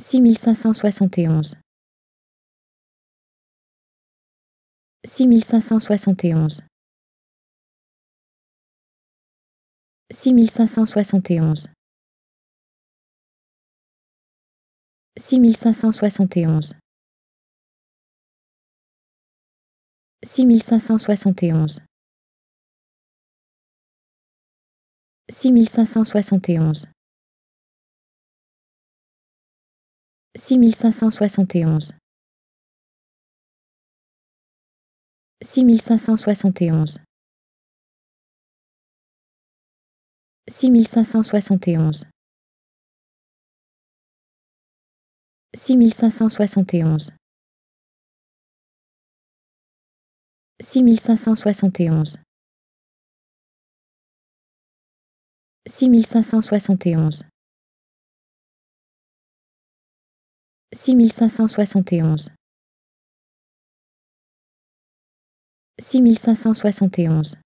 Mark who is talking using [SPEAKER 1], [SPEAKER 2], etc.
[SPEAKER 1] six mille cinq cent soixante et onze six mille cinq cent soixante et onze six mille cinq cent soixante et onze six mille cinq cent soixante et onze six mille cinq cent soixante et onze 6571 6571 6571 6571 6571 6571 six mille cinq cent soixante et onze. six mille cinq cent soixante et onze.